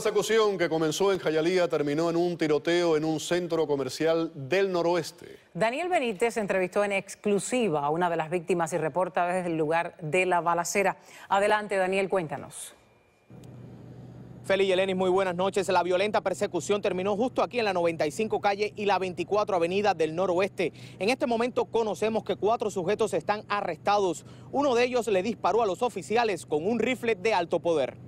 La persecución que comenzó en Jayalía terminó en un tiroteo en un centro comercial del noroeste. Daniel Benítez entrevistó en exclusiva a una de las víctimas y reporta desde el lugar de la balacera. Adelante, Daniel, cuéntanos. Feli y Elenis, muy buenas noches. La violenta persecución terminó justo aquí en la 95 calle y la 24 avenida del noroeste. En este momento conocemos que cuatro sujetos están arrestados. Uno de ellos le disparó a los oficiales con un rifle de alto poder.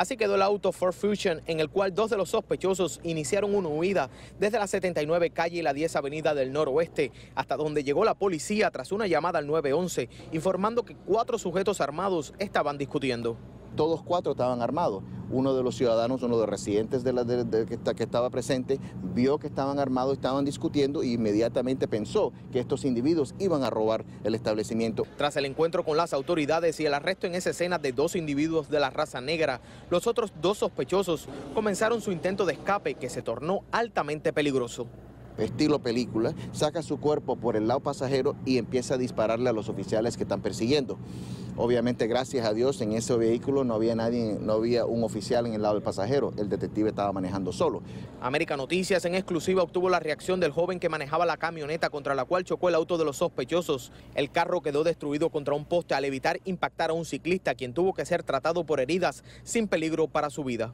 Así quedó el auto Ford Fusion en el cual dos de los sospechosos iniciaron una huida desde la 79 calle y la 10 avenida del noroeste hasta donde llegó la policía tras una llamada al 911 informando que cuatro sujetos armados estaban discutiendo. Todos cuatro estaban armados uno de los ciudadanos, uno de los residentes de la, que, que, estaba presente, vio que estaban armados, estaban discutiendo e inmediatamente pensó que estos individuos iban a robar el establecimiento. Tras el encuentro con las autoridades y el arresto en esa escena de dos individuos de la raza negra, los otros dos sospechosos comenzaron su intento de escape que se tornó altamente peligroso estilo película, saca su cuerpo por el lado pasajero y empieza a dispararle a los oficiales que están persiguiendo. Obviamente, gracias a Dios, en ese vehículo no había nadie, no había un oficial en el lado del pasajero. El detective estaba manejando solo. América Noticias en exclusiva obtuvo la reacción del joven que manejaba la camioneta contra la cual chocó el auto de los sospechosos. El carro quedó destruido contra un poste al evitar impactar a un ciclista, quien tuvo que ser tratado por heridas sin peligro para su vida.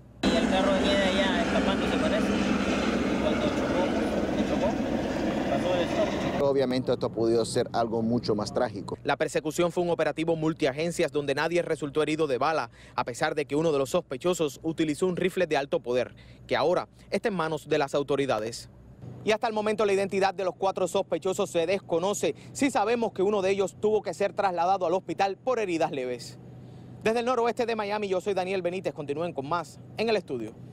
obviamente esto ha podido ser algo mucho más trágico. La persecución fue un operativo multiagencias donde nadie resultó herido de bala, a pesar de que uno de los sospechosos utilizó un rifle de alto poder, que ahora está en manos de las autoridades. Y hasta el momento la identidad de los cuatro sospechosos se desconoce. Sí sabemos que uno de ellos tuvo que ser trasladado al hospital por heridas leves. Desde el noroeste de Miami, yo soy Daniel Benítez. Continúen con más en el estudio.